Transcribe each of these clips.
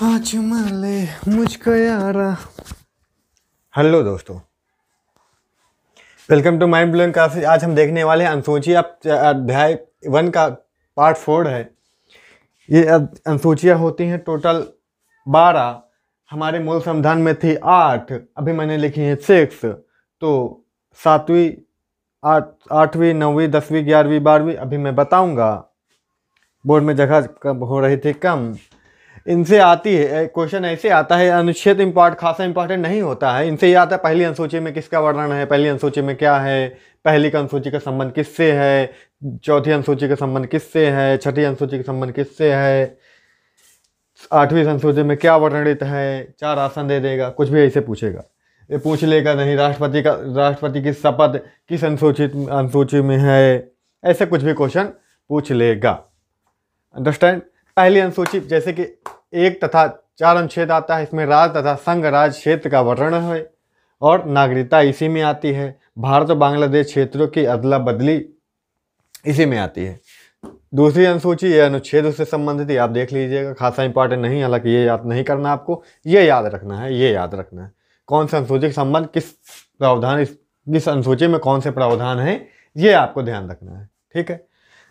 हाँ मुझको यारा हेलो दोस्तों welcome to mind blowing classes आज हम देखने वाले हैं अनसोचिया अध्याय वन का पार्ट फोर है ये अनसोचिया होती हैं टोटल बारह हमारे मूल संविधान में थी आठ अभी मैंने लिखी है सिक्स तो सातवीं आठ आठवीं नौवीं दसवीं ग्यारहवीं बारहवीं अभी मैं बताऊंगा बोर्ड में जगह हो रही थी कम इनसे आती है क्वेश्चन ऐसे आता है अनुच्छेद इम्पॉर्ट खासा इम्पॉर्टेंट नहीं होता है इनसे ये आता है पहली अनुसूची में किसका वर्णन है पहली अनुसूची में क्या है पहली अनुसूची का संबंध किससे है चौथी अनुसूची का संबंध किससे है छठी अनुसूची का संबंध किससे है आठवीं अनुसूची में क्या वर्णित है चार आसन दे देगा कुछ भी ऐसे पूछेगा ये पूछ लेगा नहीं राष्ट्रपति का राष्ट्रपति की शपथ किस अनुसूचित अनुसूची में है ऐसे कुछ भी क्वेश्चन पूछ लेगा अंडरस्टैंड पहली अनुसूची जैसे कि एक तथा चार अनुच्छेद आता है इसमें राज तथा संघ राज क्षेत्र का वर्णन है और नागरिकता इसी में आती है भारत और बांग्लादेश क्षेत्रों की अदला बदली इसी में आती है दूसरी अनुसूची ये अनुच्छेद से संबंधित आप देख लीजिएगा खासा इंपॉर्टेंट नहीं हालांकि ये याद नहीं करना आपको ये याद रखना है ये याद रखना है कौन से अनुसूचित संबंध किस प्रावधान इस अनुसूची में कौन से प्रावधान हैं ये आपको ध्यान रखना है ठीक है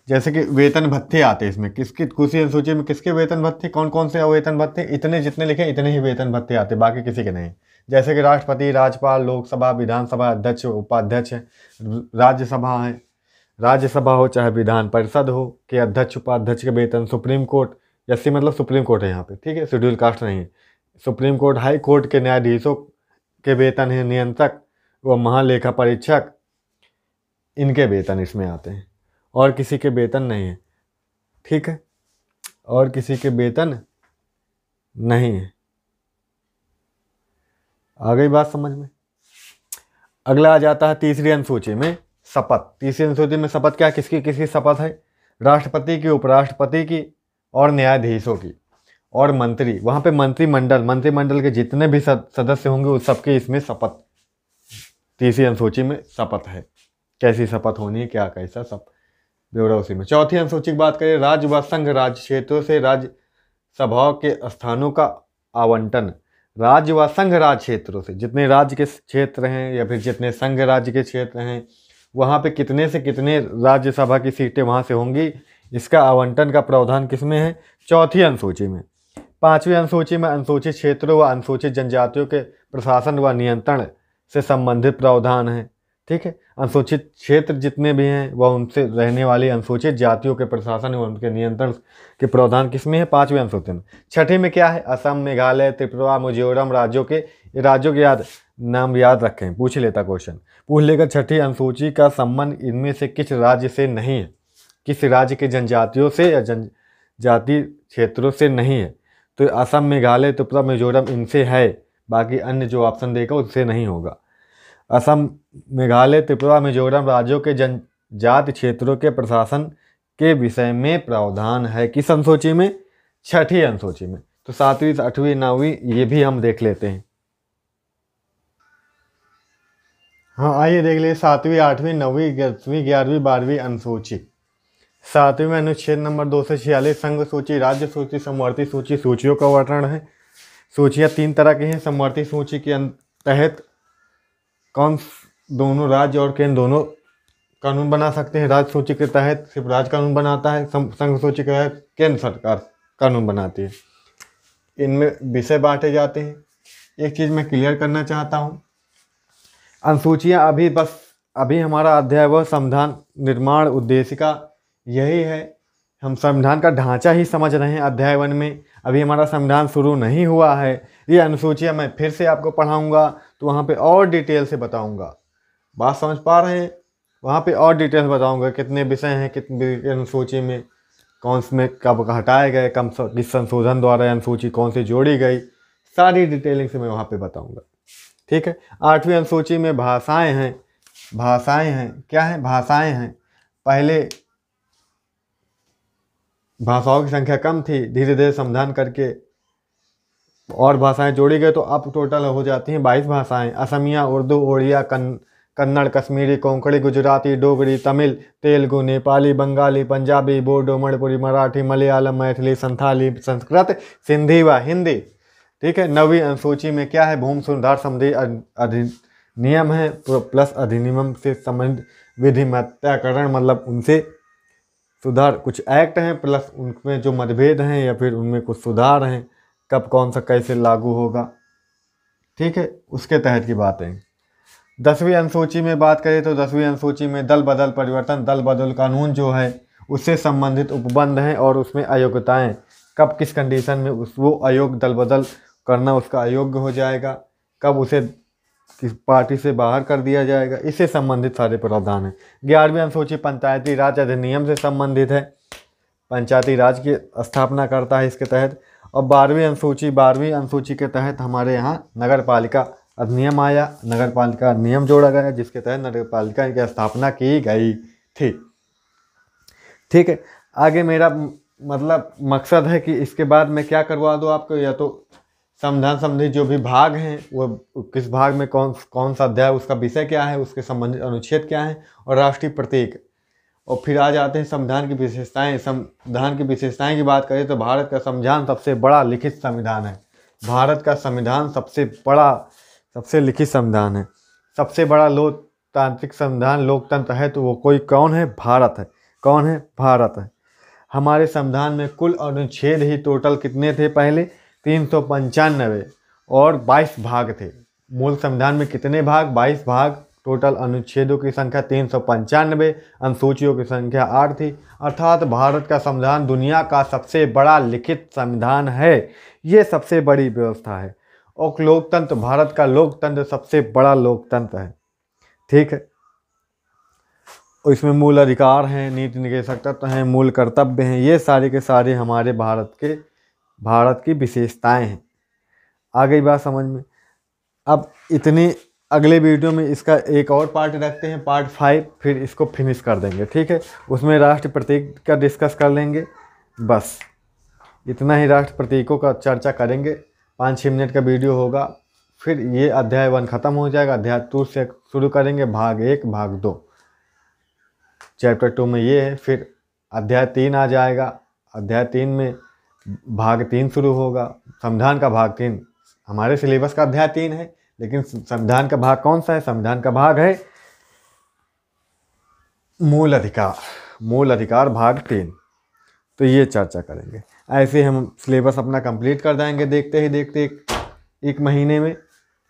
जैसे कि वेतन भत्ते आते हैं इसमें किसकी किसी सूची में किसके वेतन भत्ते कौन कौन से वेतन भत्ते इतने जितने लिखे इतने ही वेतन भत्ते आते बाकी किसी के नहीं जैसे कि राष्ट्रपति राज्यपाल लोकसभा विधानसभा अध्यक्ष उपाध्यक्ष राज्यसभा है राज्यसभा हो चाहे विधान परिषद हो के अध्यक्ष उपाध्यक्ष के वेतन सुप्रीम कोर्ट जैसे मतलब सुप्रीम कोर्ट है यहाँ पे ठीक है शेड्यूल कास्ट नहीं है सुप्रीम कोर्ट हाई कोर्ट के न्यायाधीशों के वेतन है नियंत्रक व महालेखा परीक्षक इनके वेतन इसमें आते हैं और किसी के वेतन नहीं है ठीक है और किसी के वेतन नहीं है आ गई बात समझ में अगला आ जाता है तीसरी अनुसूची में शपथ तीसरी अनुसूची में शपथ क्या किसकी किसकी शपथ है राष्ट्रपति की उपराष्ट्रपति की और न्यायाधीशों की और मंत्री वहाँ पे मंत्रिमंडल मंत्रिमंडल के जितने भी सदस्य होंगे उस सबके इसमें शपथ तीसरी अनुसूची में शपथ है कैसी शपथ होनी है क्या कैसा शपथ उसी में चौथी अनुसूची की बात करें राज्य व संघ राज्य क्षेत्रों से राज्य सभाओं के स्थानों का आवंटन राज्य व संघ राज्य क्षेत्रों से जितने राज्य के क्षेत्र हैं या फिर जितने संघ राज्य के क्षेत्र हैं वहाँ पे कितने से कितने राज्यसभा की सीटें वहाँ से होंगी इसका आवंटन का प्रावधान किसमें है चौथी अनुसूची में पांचवी अनुसूची में अनुसूचित क्षेत्रों व अनुसूचित जनजातियों के प्रशासन व नियंत्रण से संबंधित प्रावधान हैं ठीक है अनुसूचित क्षेत्र जितने भी हैं वह उनसे रहने वाली अनुसूचित जातियों के प्रशासन एवं उनके नियंत्रण के प्रावधान किसमें हैं पाँचवें अनुसूचित में छठे में क्या है असम मेघालय त्रिपुरा मिजोरम राज्यों के राज्यों के याद नाम याद रखें पूछ लेता क्वेश्चन पूछ लेकर छठी अनुसूची का संबंध इनमें से किस राज्य से नहीं है किस राज्य के जनजातियों से या जनजाति क्षेत्रों से नहीं है तो असम मेघालय त्रिपुरा मिजोरम इनसे है बाकी अन्य जो ऑप्शन देगा उससे नहीं होगा असम मेघालय त्रिपुरा मिजोरम राज्यों के जनजाति क्षेत्रों के प्रशासन के विषय में प्रावधान है किस अनुसूची में छठी अनुसूची में तो सातवीं आठवीं नौवीं ये भी हम देख लेते हैं हाँ आइए देख लीजिए सातवीं आठवीं नौवीं दसवीं ग्यारहवीं बारहवीं अनुसूची सातवीं में अनुच्छेद नंबर दो सौ छियालीस संघ सूची राज्य सूची समवर्ती सूची सूचियों का वर्णन है सूचियाँ तीन तरह की हैं समवर्ती सूची के तहत कौन दोनों राज्य और केंद्र दोनों कानून बना सकते हैं राज्य सूची के तहत सिर्फ राज्य कानून बनाता है संघ सूची के तहत केंद्र सरकार कानून बनाती है इनमें विषय बांटे जाते हैं एक चीज़ मैं क्लियर करना चाहता हूँ अनुसूचियाँ अभी बस अभी हमारा अध्याय व संविधान निर्माण उद्देश्य का यही है हम संविधान का ढांचा ही समझ रहे हैं अध्याय वन में अभी हमारा संविधान शुरू नहीं हुआ है ये अनुसूचियाँ मैं फिर से आपको पढ़ाऊँगा तो वहाँ पे और डिटेल से बताऊँगा बात समझ पा रहे हैं वहाँ पे और डिटेल बताऊँगा कितने विषय हैं कितने अनुसूची में कौन में कब हटाए गए कम किस संशोधन द्वारा अनुसूची कौन सी जोड़ी गई सारी डिटेलिंग से मैं वहाँ पर बताऊँगा ठीक है आठवीं अनुसूची में भाषाएँ हैं भाषाएँ हैं क्या हैं भाषाएँ हैं पहले भाषाओं की संख्या कम थी धीरे धीरे समाधान करके और भाषाएं जोड़ी गई तो अब टोटल हो जाती हैं बाईस भाषाएं असमिया उर्दू ओड़िया कन कन्नड़ कश्मीरी कोंकणी गुजराती डोगरी तमिल तेलुगु नेपाली बंगाली पंजाबी बोडो मणिपुरी मराठी मलयालम मैथिली संथाली संस्कृत सिंधी व हिंदी ठीक है नवी अनुसूची में क्या है भूमि सुधार संबंधी अधिनियम है तो प्लस अधिनियम से संबंधित विधिमत्याकरण मतलब उनसे सुधार कुछ एक्ट हैं प्लस उनमें जो मतभेद हैं या फिर उनमें कुछ सुधार हैं कब कौन सा कैसे लागू होगा ठीक है उसके तहत की बातें दसवीं अनुसूची में बात करें तो दसवीं अनुसूची में दल बदल परिवर्तन दल बदल कानून जो है उससे संबंधित उपबंध हैं और उसमें अयोग्यताएँ कब किस कंडीशन में उस वो अयोग्य दल बदल करना उसका अयोग्य हो जाएगा कब उसे किस पार्टी से बाहर कर दिया जाएगा इससे संबंधित सारे प्रावधान हैं ग्यारहवीं अनुसूची पंचायती राज अधिनियम से संबंधित है पंचायती राज की स्थापना करता है इसके तहत और बारहवीं अनुसूची बारहवीं अनुसूची के तहत हमारे यहाँ नगर पालिका अधिनियम आया नगर पालिका अधिनियम जोड़ा गया जिसके तहत नगर पालिका की स्थापना की गई थी ठीक है आगे मेरा मतलब मकसद है कि इसके बाद मैं क्या करवा दूँ आपको या तो संविधान संबंधी जो भी भाग हैं वो किस भाग में कौन कौन सा अध्याय उसका विषय क्या है उसके संबंधित अनुच्छेद क्या है और राष्ट्रीय प्रतीक और फिर आ जाते हैं संविधान की विशेषताएं संविधान की विशेषताएं की बात करें तो भारत का संविधान सबसे बड़ा लिखित संविधान है भारत का संविधान सबसे बड़ा सबसे लिखित संविधान है सबसे बड़ा लोकतांत्रिक संविधान लोकतंत्र है तो वो कोई कौन है भारत है कौन है भारत है हमारे संविधान में कुल अनुच्छेद ही टोटल कितने थे पहले तीन सौ पंचानवे और बाईस भाग थे मूल संविधान में कितने भाग बाईस भाग टोटल अनुच्छेदों की संख्या तीन सौ पंचानवे अनुसूचियों की संख्या आठ थी अर्थात भारत का संविधान दुनिया का सबसे बड़ा लिखित संविधान है ये सबसे बड़ी व्यवस्था है और लोकतंत्र भारत का लोकतंत्र सबसे बड़ा लोकतंत्र है ठीक है और इसमें मूल अधिकार हैं नीति निदेशक तत्व हैं मूल कर्तव्य हैं ये सारे के सारे हमारे भारत के भारत की विशेषताएं हैं आ गई बात समझ में अब इतनी अगले वीडियो में इसका एक और पार्ट रखते हैं पार्ट फाइव फिर इसको फिनिश कर देंगे ठीक है उसमें राष्ट्र प्रतीक का डिस्कस कर लेंगे बस इतना ही राष्ट्र प्रतीकों का चर्चा करेंगे पाँच छः मिनट का वीडियो होगा फिर ये अध्याय वन ख़त्म हो जाएगा अध्याय टू से शुरू करेंगे भाग एक भाग दो चैप्टर टू में ये है फिर अध्याय तीन आ जाएगा अध्याय तीन में भाग तीन शुरू होगा संविधान का भाग तीन हमारे सिलेबस का अध्याय तीन है लेकिन संविधान का भाग कौन सा है संविधान का भाग है मूल अधिकार मूल अधिकार भाग तीन तो ये चर्चा करेंगे ऐसे हम सिलेबस अपना कंप्लीट कर जाएंगे देखते ही देखते एक, एक महीने में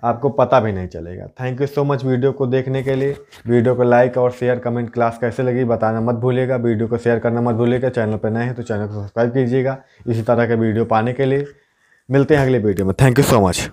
आपको पता भी नहीं चलेगा thank you so much video को देखने के लिए वीडियो को लाइक और शेयर कमेंट क्लास कैसे लगी बताना मत भूलिएगा वीडियो को शेयर करना मत भूलिएगा चैनल पर नए हैं तो चैनल को सब्सक्राइब कीजिएगा इसी तरह के वीडियो पाने के लिए मिलते हैं अगले वीडियो में थैंक यू सो मच